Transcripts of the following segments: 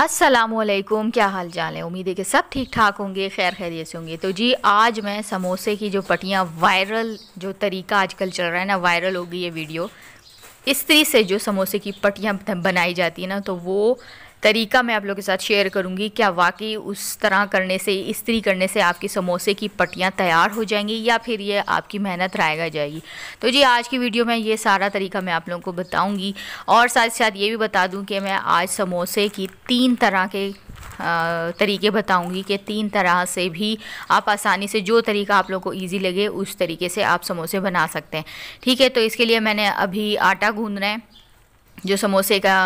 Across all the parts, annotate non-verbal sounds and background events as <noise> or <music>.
असलकुम क्या हाल चाल है उम्मीद है कि सब ठीक ठाक होंगे खैर खैरियत से होंगे तो जी आज मैं समोसे की जो पटियाँ वायरल जो तरीका आजकल चल रहा है ना वायरल हो गई ये वीडियो इस तरीके से जो समोसे की पटियाँ बनाई जाती है ना तो वो तरीका मैं आप लोगों के साथ शेयर करूँगी क्या वाकई उस तरह करने से इस्त्री करने से आपके समोसे की पट्टियाँ तैयार हो जाएंगी या फिर ये आपकी मेहनत रायगा जाएगी तो जी आज की वीडियो में ये सारा तरीका मैं आप लोगों को बताऊँगी और साथ साथ ये भी बता दूँ कि मैं आज समोसे की तीन तरह के तरीके बताऊंगी कि तीन तरह से भी आप आसानी से जो तरीका आप लोग को ईजी लगे उस तरीके से आप समोसे बना सकते हैं ठीक है तो इसके लिए मैंने अभी आटा गूंदना है जो समोसे का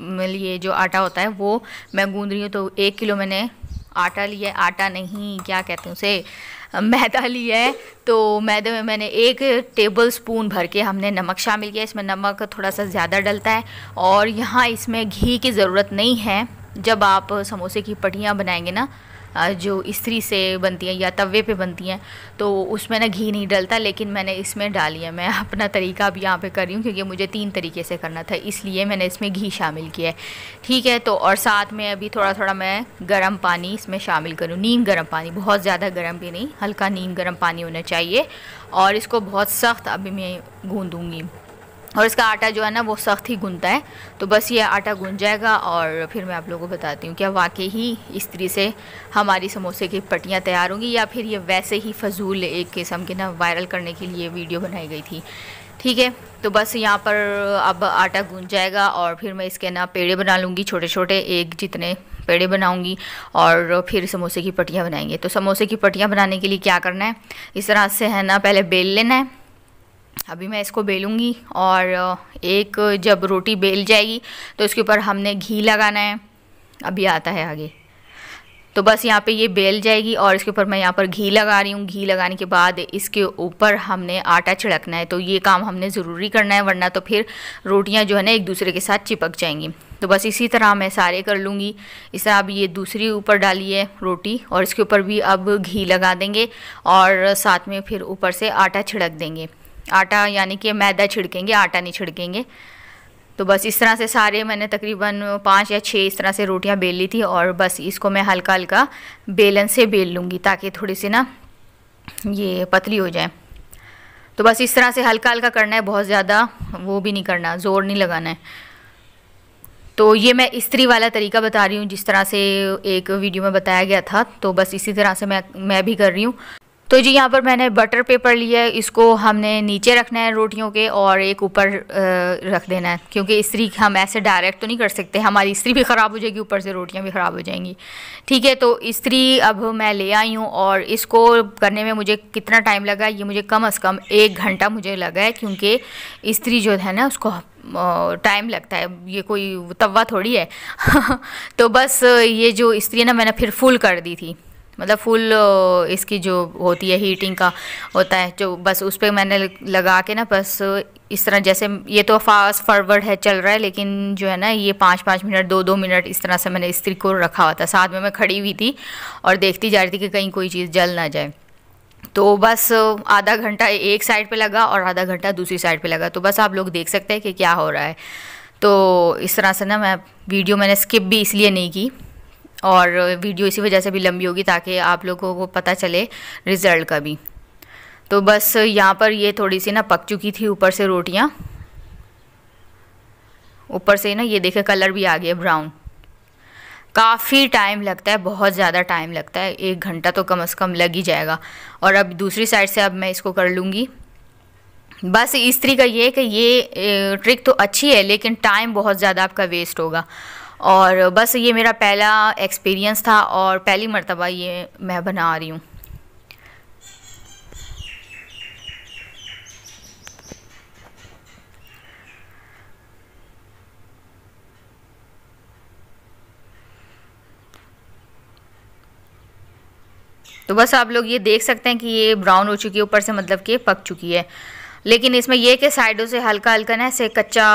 लिए जो आटा होता है वो मैं गूँध रही हूँ तो एक किलो मैंने आटा लिया आटा नहीं क्या कहते हैं उसे मैदा लिया है तो मैदे में मैंने एक टेबल स्पून भर के हमने नमक शामिल किया इसमें नमक थोड़ा सा ज़्यादा डलता है और यहाँ इसमें घी की ज़रूरत नहीं है जब आप समोसे की पटियाँ बनाएंगे ना जो इसी से बनती हैं या तवे पे बनती हैं तो उसमें ना घी नहीं डलता लेकिन मैंने इसमें डाली है मैं अपना तरीका अब यहाँ पे कर रही हूँ क्योंकि मुझे तीन तरीके से करना था इसलिए मैंने इसमें घी शामिल किया है ठीक है तो और साथ में अभी थोड़ा थोड़ा मैं गर्म पानी इसमें शामिल करूँ नीम गर्म पानी बहुत ज़्यादा गर्म भी नहीं हल्का नीम गर्म पानी होना चाहिए और इसको बहुत सख्त अभी मैं गूँधूँगी और इसका आटा जो है ना वो सख्त ही गूंदता है तो बस ये आटा गूंद जाएगा और फिर मैं आप लोगों को बताती हूँ क्या वाकई ही इस तरह से हमारी समोसे की पट्टियाँ तैयार होंगी या फिर ये वैसे ही फजूल एक किस्म के ना वायरल करने के लिए वीडियो बनाई गई थी ठीक है तो बस यहाँ पर अब आटा गूंद जाएगा और फिर मैं इसके ना पेड़े बना लूँगी छोटे छोटे एक जितने पेड़े बनाऊँगी और फिर समोसे की पट्टियाँ बनाएंगे तो समोसे की पट्टियाँ बनाने के लिए क्या करना है इस तरह से है ना पहले बेल लेना है अभी मैं इसको बेलूँगी और एक जब रोटी बेल जाएगी तो इसके ऊपर हमने घी लगाना है अभी आता है आगे तो बस यहाँ पे ये बेल जाएगी और इसके ऊपर मैं यहाँ पर घी लगा रही हूँ घी लगाने के बाद इसके ऊपर हमने आटा छिड़कना है तो ये काम हमने ज़रूरी करना है वरना तो फिर रोटियाँ जो है ना एक दूसरे के साथ चिपक जाएंगी तो बस इसी तरह मैं सारे कर लूँगी इस तरह अब ये दूसरी ऊपर डाली है रोटी और इसके ऊपर भी अब घी लगा देंगे और साथ में फिर ऊपर से आटा छिड़क देंगे आटा यानी कि मैदा छिड़केंगे आटा नहीं छिड़केंगे तो बस इस तरह से सारे मैंने तकरीबन पाँच या छः इस तरह से रोटियां बेल ली थी और बस इसको मैं हल्का हल्का बेलन से बेल लूँगी ताकि थोड़ी सी ना ये पतली हो जाए तो बस इस तरह से हल्का हल्का करना है बहुत ज़्यादा वो भी नहीं करना ज़ोर नहीं लगाना है तो ये मैं इस्त्री वाला तरीका बता रही हूँ जिस तरह से एक वीडियो में बताया गया था तो बस इसी तरह से मैं मैं भी कर रही हूँ तो जी यहाँ पर मैंने बटर पेपर लिया है इसको हमने नीचे रखना है रोटियों के और एक ऊपर रख देना है क्योंकि इस्त्री हम ऐसे डायरेक्ट तो नहीं कर सकते हमारी इस्त्री भी ख़राब हो जाएगी ऊपर से रोटियाँ भी ख़राब हो जाएंगी ठीक है तो इस्त्री अब मैं ले आई हूँ और इसको करने में मुझे कितना टाइम लगा ये मुझे कम अज़ कम एक घंटा मुझे लगा है क्योंकि इस्त्री जो है ना उसको टाइम लगता है ये कोई तवा थोड़ी है <laughs> तो बस ये जो इस्त्री ना मैंने फिर फुल कर दी थी मतलब फुल इसकी जो होती है हीटिंग का होता है जो बस उस पर मैंने लगा के ना बस इस तरह जैसे ये तो फास्ट फॉरवर्ड है चल रहा है लेकिन जो है ना ये पाँच पाँच मिनट दो दो मिनट इस तरह से मैंने स्त्री को रखा हुआ था साथ में मैं खड़ी हुई थी और देखती जा रही थी कि कहीं कोई चीज़ जल ना जाए तो बस आधा घंटा एक साइड पे लगा और आधा घंटा दूसरी साइड पे लगा तो बस आप लोग देख सकते हैं कि क्या हो रहा है तो इस तरह से ना मैं वीडियो मैंने स्किप भी इसलिए नहीं की और वीडियो इसी वजह से भी लंबी होगी ताकि आप लोगों को पता चले रिज़ल्ट का भी तो बस यहाँ पर ये थोड़ी सी ना पक चुकी थी ऊपर से रोटियाँ ऊपर से ना ये देखे कलर भी आ गया ब्राउन काफ़ी टाइम लगता है बहुत ज़्यादा टाइम लगता है एक घंटा तो कम से कम लग ही जाएगा और अब दूसरी साइड से अब मैं इसको कर लूँगी बस इस का ये है कि ये ट्रिक तो अच्छी है लेकिन टाइम बहुत ज़्यादा आपका वेस्ट होगा और बस ये मेरा पहला एक्सपीरियंस था और पहली मरतबा ये मैं बना रही हूँ तो बस आप लोग ये देख सकते हैं कि ये ब्राउन हो चुकी है ऊपर से मतलब कि पक चुकी है लेकिन इसमें यह कि साइडों से हल्का हल्का ना ऐसे कच्चा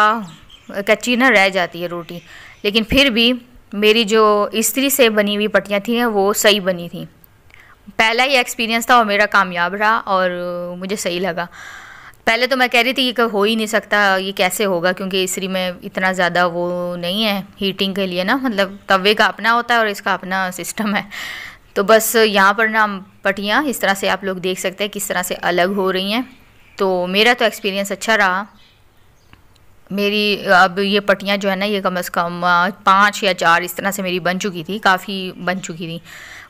कच्ची ना रह जाती है रोटी लेकिन फिर भी मेरी जो स्त्री से बनी हुई पट्टियाँ थी वो सही बनी थी पहला ही एक्सपीरियंस था और मेरा कामयाब रहा और मुझे सही लगा पहले तो मैं कह रही थी कि हो ही नहीं सकता ये कैसे होगा क्योंकि इसरी में इतना ज़्यादा वो नहीं है हीटिंग के लिए ना मतलब तवे का अपना होता है और इसका अपना सिस्टम है तो बस यहाँ पर ना पटियाँ इस तरह से आप लोग देख सकते हैं किस तरह से अलग हो रही हैं तो मेरा तो एक्सपीरियंस अच्छा रहा मेरी अब ये पट्टियाँ जो है ना ये कम से कम पाँच या चार इस तरह से मेरी बन चुकी थी काफ़ी बन चुकी थी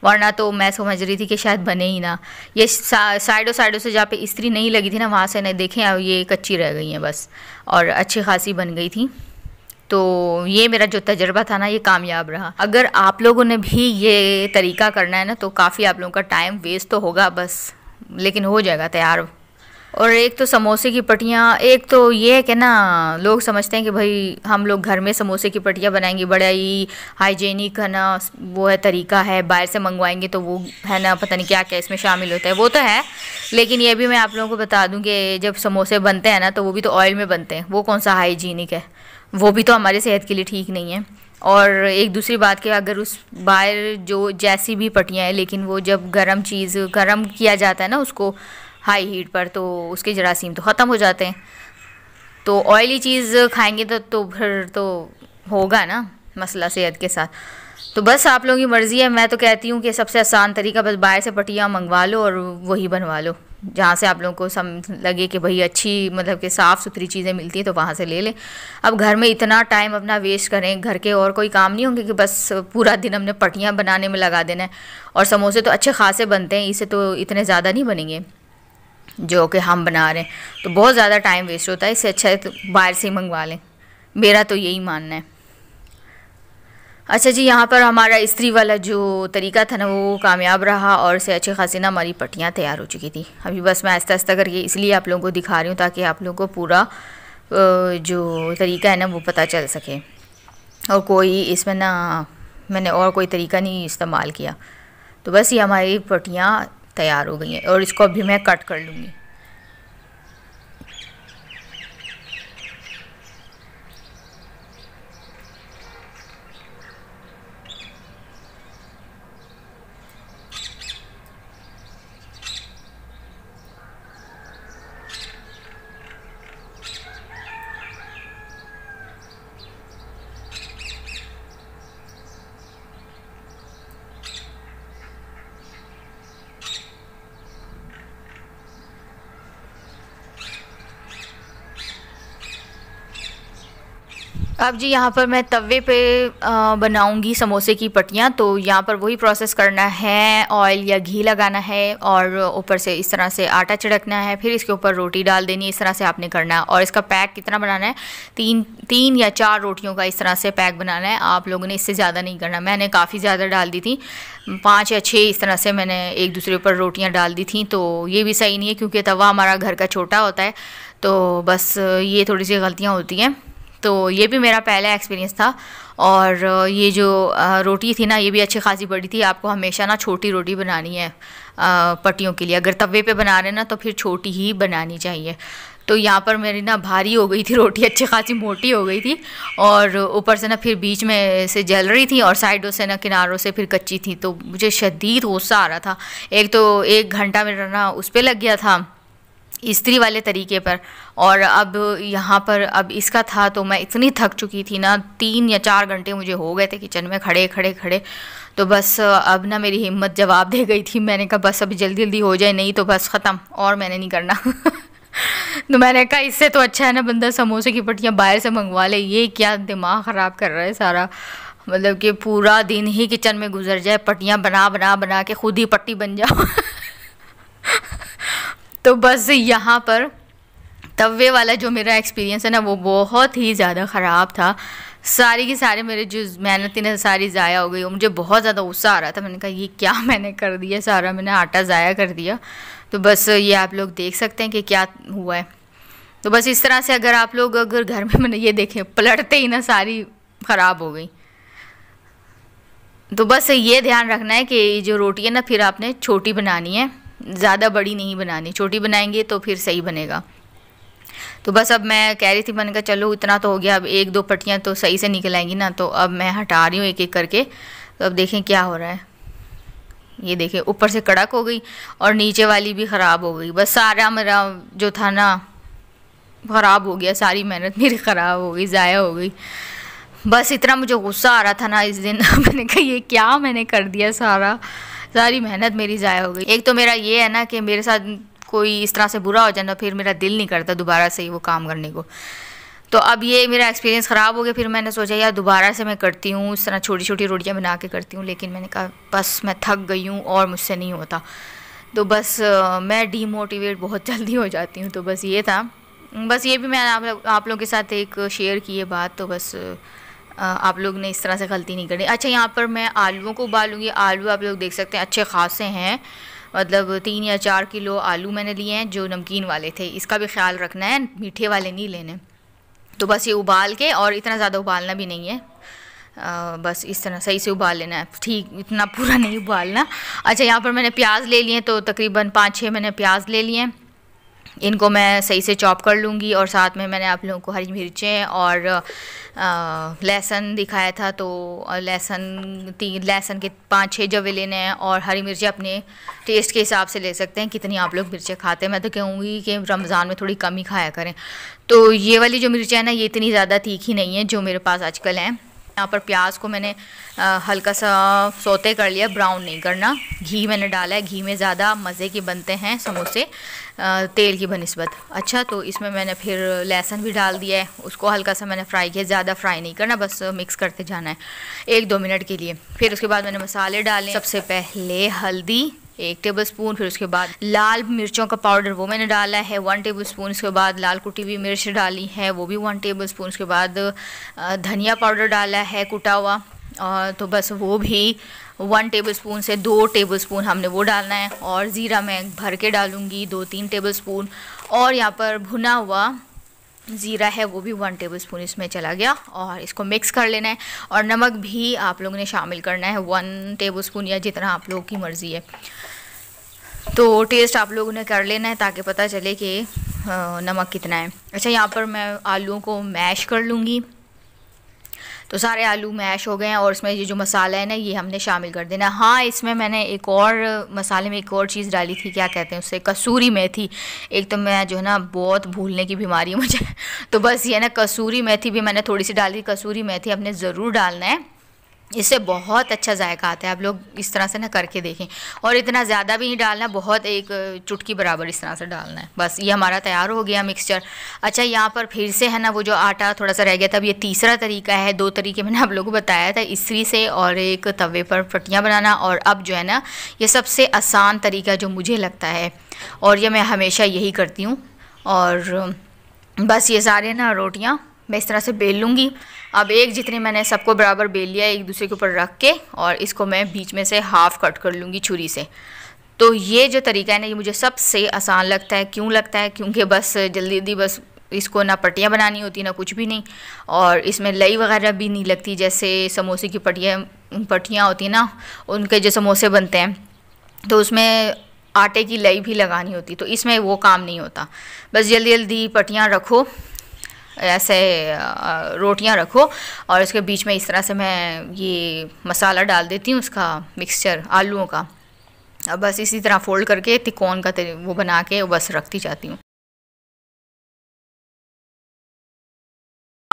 वरना तो मैं समझ रही थी कि शायद बने ही ना ये साइडों साइडों से जहाँ पे इस्त्री नहीं लगी थी ना वहाँ से नहीं देखें अब ये कच्ची रह गई हैं बस और अच्छी खासी बन गई थी तो ये मेरा जो तजर्बा था ना ये कामयाब रहा अगर आप लोगों ने भी ये तरीका करना है ना तो काफ़ी आप लोगों का टाइम वेस्ट तो होगा बस लेकिन हो जाएगा तैयार और एक तो समोसे की पटियाँ एक तो ये है कि ना लोग समझते हैं कि भाई हम लोग घर में समोसे की पटियाँ बनाएंगे बड़ा ही हाइजीनिक है ना वो है तरीका है बाहर से मंगवाएंगे तो वो है ना पता नहीं क्या क्या इसमें शामिल होता है वो तो है लेकिन ये भी मैं आप लोगों को बता दूँ कि जब समोसे बनते हैं ना तो वो भी तो ऑयल में बनते हैं वो कौन सा हाइजीनिक है वो भी तो हमारे सेहत के लिए ठीक नहीं है और एक दूसरी बात कि अगर उस बाहर जो जैसी भी पटियाँ हैं लेकिन वो जब गर्म चीज़ गर्म किया जाता है ना उसको हाई हीट पर तो उसके जरासीम तो ख़त्म हो जाते हैं तो ऑयली चीज़ खाएंगे तो तो फिर तो होगा ना मसला सेहत के साथ तो बस आप लोगों की मर्ज़ी है मैं तो कहती हूँ कि सबसे आसान तरीका बस बाहर से पटियाँ मंगवा लो और वही बनवा लो जहाँ से आप लोगों को सम लगे कि भाई अच्छी मतलब कि साफ़ सुथरी चीज़ें मिलती हैं तो वहाँ से ले लें अब घर में इतना टाइम अपना वेस्ट करें घर के और कोई काम नहीं होंगे कि बस पूरा दिन हमने पटियाँ बनाने में लगा देना है और समोसे तो अच्छे खासे बनते हैं इसे तो इतने ज़्यादा नहीं बनेंगे जो कि हम बना रहे हैं तो बहुत ज़्यादा टाइम वेस्ट होता है इससे अच्छा है तो बाहर से ही मंगवा लें मेरा तो यही मानना है अच्छा जी यहाँ पर हमारा इस्त्री वाला जो तरीका था ना वो कामयाब रहा और से अच्छे खासी ना हमारी पट्टियाँ तैयार हो चुकी थी अभी बस मैं आस्ता आस्ता करके इसलिए आप लोगों को दिखा रही हूँ ताकि आप लोगों को पूरा जो तरीका है ना वो पता चल सके और कोई इसमें ना मैंने और कोई तरीका नहीं इस्तेमाल किया तो बस ये हमारी पट्टियाँ तैयार हो गई हैं और इसको अभी मैं कट कर लूँगी अब जी यहाँ पर मैं तवे पे बनाऊंगी समोसे की पट्टियाँ तो यहाँ पर वही प्रोसेस करना है ऑयल या घी लगाना है और ऊपर से इस तरह से आटा छिड़कना है फिर इसके ऊपर रोटी डाल देनी है इस तरह से आपने करना है और इसका पैक कितना बनाना है तीन तीन या चार रोटियों का इस तरह से पैक बनाना है आप लोगों ने इससे ज़्यादा नहीं करना मैंने काफ़ी ज़्यादा डाल दी थी पाँच या छः इस तरह से मैंने एक दूसरे पर रोटियाँ डाल दी थी तो ये भी सही नहीं है क्योंकि तवा हमारा घर का छोटा होता है तो बस ये थोड़ी सी गलतियाँ होती हैं तो ये भी मेरा पहला एक्सपीरियंस था और ये जो रोटी थी ना ये भी अच्छी खासी बड़ी थी आपको हमेशा ना छोटी रोटी बनानी है पट्टियों के लिए अगर तवे पे बना रहे ना तो फिर छोटी ही बनानी चाहिए तो यहाँ पर मेरी ना भारी हो गई थी रोटी अच्छी खासी मोटी हो गई थी और ऊपर से ना फिर बीच में से जल रही थी और साइडों से ना किनारों से फिर कच्ची थी तो मुझे शदीद गुस्सा आ रहा था एक तो एक घंटा मेरा ना उस पर लग गया था इस्त्री वाले तरीके पर और अब यहाँ पर अब इसका था तो मैं इतनी थक चुकी थी ना तीन या चार घंटे मुझे हो गए थे किचन में खड़े खड़े खड़े तो बस अब ना मेरी हिम्मत जवाब दे गई थी मैंने कहा बस अभी जल्दी जल्दी हो जाए नहीं तो बस ख़त्म और मैंने नहीं करना <laughs> तो मैंने कहा इससे तो अच्छा है ना बंदा समोसे की पट्टियाँ बाहर से मंगवा ले ये क्या दिमाग ख़राब कर रहा है सारा मतलब कि पूरा दिन ही किचन में गुजर जाए पट्टियाँ बना बना बना के खुद ही पट्टी बन जाओ <laughs> तो बस यहाँ पर तवे वाला जो मेरा एक्सपीरियंस है ना वो बहुत ही ज़्यादा ख़राब था सारी की सारे मेरे जो मेहनत ही ना सारी ज़ाया हो गई और मुझे बहुत ज़्यादा गुस्सा आ रहा था मैंने कहा ये क्या <laughs> मैंने कर दिया सारा मैंने आटा ज़ाया कर दिया तो बस ये आप लोग देख सकते हैं कि क्या हुआ है तो बस इस तरह से अगर आप लोग अगर घर में मैंने ये देखें पलटते ही ना सारी ख़राब हो गई तो बस ये ध्यान रखना है कि जो रोटी है ना फिर आपने छोटी बनानी है ज़्यादा बड़ी नहीं बनानी छोटी बनाएंगे तो फिर सही बनेगा तो बस अब मैं कह रही थी मैंने कहा चलो इतना तो हो गया अब एक दो पट्टियाँ तो सही से निकल आएंगी ना तो अब मैं हटा रही हूँ एक एक करके तो अब देखें क्या हो रहा है ये देखें ऊपर से कड़क हो गई और नीचे वाली भी ख़राब हो गई बस सारा मेरा जो था ना ख़राब हो गया सारी मेहनत मेरी ख़राब हो गई ज़ाया हो गई बस इतना मुझे गुस्सा आ रहा था ना इस दिन <laughs> मैंने कहा ये क्या मैंने कर दिया सारा सारी मेहनत मेरी ज़ाया हो गई एक तो मेरा ये है ना कि मेरे साथ कोई इस तरह से बुरा हो जाए ना फिर मेरा दिल नहीं करता दोबारा से वो काम करने को तो अब ये मेरा एक्सपीरियंस ख़राब हो गया फिर मैंने सोचा यार दोबारा से मैं करती हूँ इस तरह छोटी छोटी रोटियाँ बना के करती हूँ लेकिन मैंने कहा बस मैं थक गई हूँ और मुझसे नहीं होता तो बस मैं डीमोटिवेट बहुत <laughs> जल्दी हो जाती हूँ तो बस ये था बस ये भी मैंने आप, आप लोगों के साथ एक शेयर की है बात तो बस आप लोग ने इस तरह से गलती नहीं करनी अच्छा यहाँ पर मैं आलूओं को उबालूँगी आलू आप लोग देख सकते हैं अच्छे खासे हैं मतलब तीन या चार किलो आलू मैंने लिए हैं जो नमकीन वाले थे इसका भी ख्याल रखना है मीठे वाले नहीं लेने तो बस ये उबाल के और इतना ज़्यादा उबालना भी नहीं है आ, बस इस तरह सही से उबाल लेना है ठीक इतना पूरा <laughs> नहीं उबालना अच्छा यहाँ पर मैंने प्याज ले लिए तो तकरीबन पाँच छः मैंने प्याज ले लिए हैं इनको मैं सही से चॉप कर लूँगी और साथ में मैंने आप लोगों को हरी मिर्चें और लहसुन दिखाया था तो लहसुन तीन लहसन के पाँच छः जवे लेने हैं और हरी मिर्चें अपने टेस्ट के हिसाब से ले सकते हैं कितनी आप लोग मिर्चें खाते हैं मैं तो कहूँगी कि रमज़ान में थोड़ी कम ही खाया करें तो ये वाली जो मिर्चें हैं ना ये इतनी ज़्यादा तीखी नहीं है जो मेरे पास आजकल हैं यहाँ पर प्याज को मैंने हल्का सा सोते कर लिया ब्राउन नहीं करना घी मैंने डाला है घी में ज़्यादा मज़े के बनते हैं समोसे तेल की बनस्बत अच्छा तो इसमें मैंने फिर लहसुन भी डाल दिया है उसको हल्का सा मैंने फ्राई किया ज़्यादा फ्राई नहीं करना बस मिक्स करते जाना है एक दो मिनट के लिए फिर उसके बाद मैंने मसाले डाले सबसे पहले हल्दी एक टेबल स्पून फिर उसके बाद लाल मिर्चों का पाउडर वो मैंने डाला है वन टेबल स्पून उसके बाद लाल कुटी हुई मिर्च डाली है वो भी वन टेबल स्पून उसके बाद धनिया पाउडर डाला है कुटा हुआ और तो बस वो भी वन टेबल स्पून से दो टेबल स्पून हमने वो डालना है और ज़ीरा मैं भर के डालूँगी दो तीन टेबल स्पून और यहाँ पर भुना हुआ ज़ीरा है वो भी वन टेबल स्पून इसमें चला गया और इसको मिक्स कर लेना है और नमक भी आप लोगों ने शामिल करना है वन टेबल स्पून या जितना आप लोगों की मर्ज़ी है तो टेस्ट आप लोगों ने कर लेना है ताकि पता चले कि नमक कितना है अच्छा यहाँ पर मैं आलूओं को मैश कर लूँगी तो सारे आलू मैश हो गए हैं और इसमें ये जो मसाला है ना ये हमने शामिल कर देना हाँ इसमें मैंने एक और मसाले में एक और चीज़ डाली थी क्या कहते हैं उससे कसूरी मेथी एक तो मैं जो है ना बहुत भूलने की बीमारी है मुझे <laughs> तो बस ये ना कसूरी मेथी भी मैंने थोड़ी सी डाली कसूरी मेथी आपने ज़रूर डालना है इससे बहुत अच्छा जायका आता है आप लोग इस तरह से ना करके देखें और इतना ज़्यादा भी नहीं डालना बहुत एक चुटकी बराबर इस तरह से डालना है बस ये हमारा तैयार हो गया मिक्सचर अच्छा यहाँ पर फिर से है ना वो जो आटा थोड़ा सा रह गया था अब ये तीसरा तरीका है दो तरीके मैंने आप लोगों को बताया था इसी से और एक तवे पर फटियाँ बनाना और अब जो है ना ये सबसे आसान तरीका जो मुझे लगता है और यह मैं हमेशा यही करती हूँ और बस ये सारे ना रोटियाँ मैं इस तरह से बेल लूँगी अब एक जितने मैंने सबको बराबर बेल लिया एक दूसरे के ऊपर रख के और इसको मैं बीच में से हाफ़ कट कर लूँगी छुरी से तो ये जो तरीका है ना ये मुझे सबसे आसान लगता है क्यों लगता है क्योंकि बस जल्दी जल्दी बस इसको ना पट्टियाँ बनानी होती ना कुछ भी नहीं और इसमें लई वगैरह भी नहीं लगती जैसे समोसे की पट्टियाँ पट्टियाँ होती हैं ना उनके जो समोसे बनते हैं तो उसमें आटे की लई भी लगानी होती तो इसमें वो काम नहीं होता बस जल्दी जल्दी पट्टियाँ रखो ऐसे रोटियां रखो और इसके बीच में इस तरह से मैं ये मसाला डाल देती हूँ उसका मिक्सचर आलूओं का अब बस इसी तरह फोल्ड करके तिकोन का वो बना के बस रखती जाती हूँ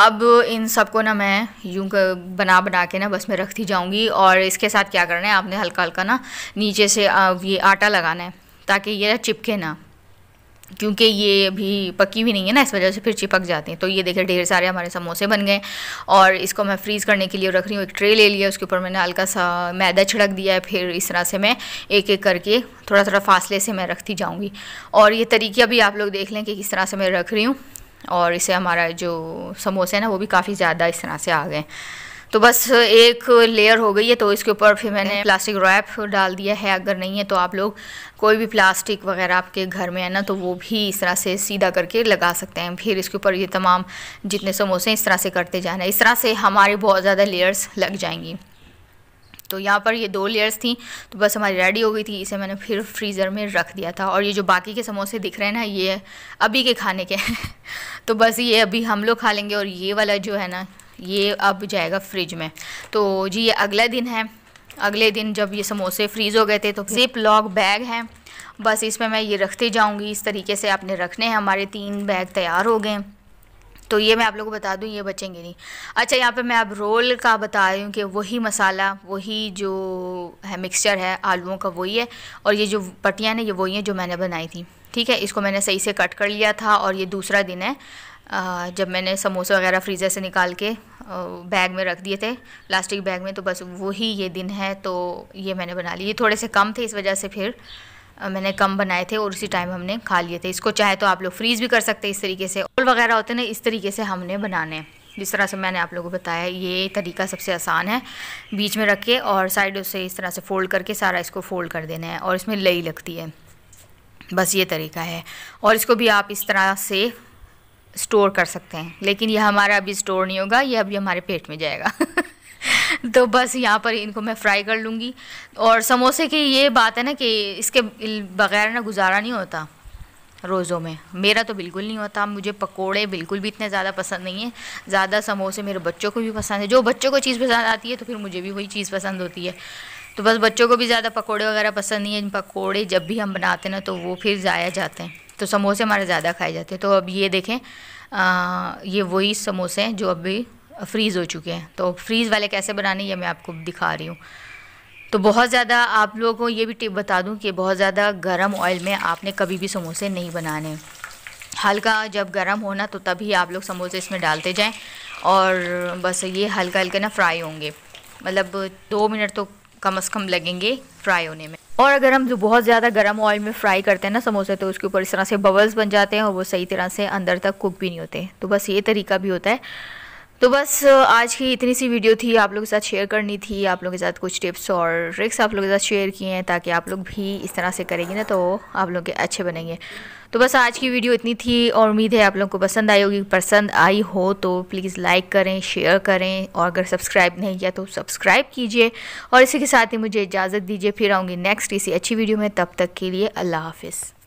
अब इन सबको ना मैं यूं बना बना के ना बस मैं रखती जाऊंगी और इसके साथ क्या करना है आपने हल्का हल्का ना नीचे से ये आटा लगाना है ताकि ये चिपके ना क्योंकि ये अभी पकी भी नहीं है ना इस वजह से फिर चिपक जाती हैं तो ये देखिए ढेर सारे हमारे समोसे बन गए और इसको मैं फ्रीज़ करने के लिए रख रही हूँ एक ट्रे ले लिया उसके ऊपर मैंने हल्का सा मैदा छिड़क दिया है फिर इस तरह से मैं एक एक करके थोड़ा थोड़ा फासले से मैं रखती जाऊँगी और ये तरीक़े भी आप लोग देख लें कि किस तरह से मैं रख रही हूँ और इसे हमारा जो समोसे हैं ना वो भी काफ़ी ज़्यादा इस तरह से आ गए तो बस एक लेयर हो गई है तो इसके ऊपर फिर मैंने प्लास्टिक रैप डाल दिया है अगर नहीं है तो आप लोग कोई भी प्लास्टिक वगैरह आपके घर में है ना तो वो भी इस तरह से सीधा करके लगा सकते हैं फिर इसके ऊपर ये तमाम जितने समोसे इस तरह से करते जाना इस तरह से हमारे बहुत ज़्यादा लेयर्स लग जाएंगी तो यहाँ पर ये दो लेयर्स थी तो बस हमारी रेडी हो गई थी इसे मैंने फिर फ्रीज़र में रख दिया था और ये जो बाकी के समोसे दिख रहे हैं ना ये अभी के खाने के <laughs> तो बस ये अभी हम लोग खा लेंगे और ये वाला जो है ना ये अब जाएगा फ्रिज में तो जी ये अगला दिन है अगले दिन जब ये समोसे फ्रीज़ हो गए थे तो जिप लॉक बैग हैं बस इसमें मैं ये रखती जाऊँगी इस तरीके से आपने रखने हैं हमारे तीन बैग तैयार हो गए तो ये मैं आप लोगों को बता दूं ये बचेंगे नहीं अच्छा यहाँ पे मैं आप रोल का बता रही हूँ कि वही मसाला वही जो है मिक्सचर है आलुओं का वही है और ये जो पट्टियाँ ने ये वही हैं जो मैंने बनाई थी ठीक है इसको मैंने सही से कट कर लिया था और ये दूसरा दिन है जब मैंने समोसे वगैरह फ्रीज़र से निकाल के बैग में रख दिए थे प्लास्टिक बैग में तो बस वही ये दिन है तो ये मैंने बना लिए थोड़े से कम थे इस वजह से फिर मैंने कम बनाए थे और उसी टाइम हमने खा लिए थे इसको चाहे तो आप लोग फ्रीज़ भी कर सकते हैं इस तरीके से और वगैरह होते ना इस तरीके से हमने बनाने जिस तरह से मैंने आप लोगों को बताया ये तरीका सबसे आसान है बीच में रख के और साइडों से इस तरह से फ़ोल्ड करके सारा इसको फ़ोल्ड कर देना है और इसमें लई लगती है बस ये तरीका है और इसको भी आप इस तरह से स्टोर कर सकते हैं लेकिन यह हमारा अभी स्टोर नहीं होगा यह अभी हमारे पेट में जाएगा <laughs> तो बस यहाँ पर इनको मैं फ्राई कर लूँगी और समोसे की ये बात है ना कि इसके बगैर ना गुजारा नहीं होता रोज़ों में मेरा तो बिल्कुल नहीं होता मुझे पकोड़े बिल्कुल भी इतने ज़्यादा पसंद नहीं है ज़्यादा समोसे मेरे बच्चों को भी पसंद है जो बच्चों को चीज़ पसंद आती है तो फिर मुझे भी वही चीज़ पसंद होती है तो बस बच्चों को भी ज़्यादा पकोड़े वगैरह पसंद नहीं है पकोड़े जब भी हम बनाते हैं ना तो वो फिर ज़ाया जाते हैं तो समोसे हमारे ज़्यादा खाए जाते हैं तो अब ये देखें आ, ये वही समोसे हैं जो अभी फ्रीज़ हो चुके हैं तो फ्रीज़ वाले कैसे बनाने ये मैं आपको दिखा रही हूँ तो बहुत ज़्यादा आप लोगों को ये भी टिप बता दूँ कि बहुत ज़्यादा गर्म ऑयल में आपने कभी भी समोसे नहीं बनाने हल्का जब गर्म होना तो तभी आप लोग समोसे इसमें डालते जाएँ और बस ये हल्का हल्का ना फ्राई होंगे मतलब दो मिनट तो कम अज़ कम लगेंगे फ्राई होने में और अगर हम जो बहुत ज़्यादा गर्म ऑयल में फ्राई करते हैं ना समोसे तो उसके ऊपर इस तरह से बबल्स बन जाते हैं और वो सही तरह से अंदर तक कुक भी नहीं होते तो बस ये तरीका भी होता है तो बस आज की इतनी सी वीडियो थी आप लोगों के साथ शेयर करनी थी आप लोगों के साथ कुछ टिप्स और ट्रिक्स आप लोगों के साथ शेयर किए हैं ताकि आप लोग भी इस तरह से करेंगे ना तो आप लोग के अच्छे बनेंगे तो बस आज की वीडियो इतनी थी और उम्मीद है आप लोगों को पसंद आई होगी पसंद आई हो तो प्लीज़ लाइक करें शेयर करें और अगर सब्सक्राइब नहीं किया तो सब्सक्राइब कीजिए और इसी के साथ ही मुझे इजाज़त दीजिए फिर आऊँगी नेक्स्ट इसी अच्छी वीडियो में तब तक के लिए अल्लाह हाफिज़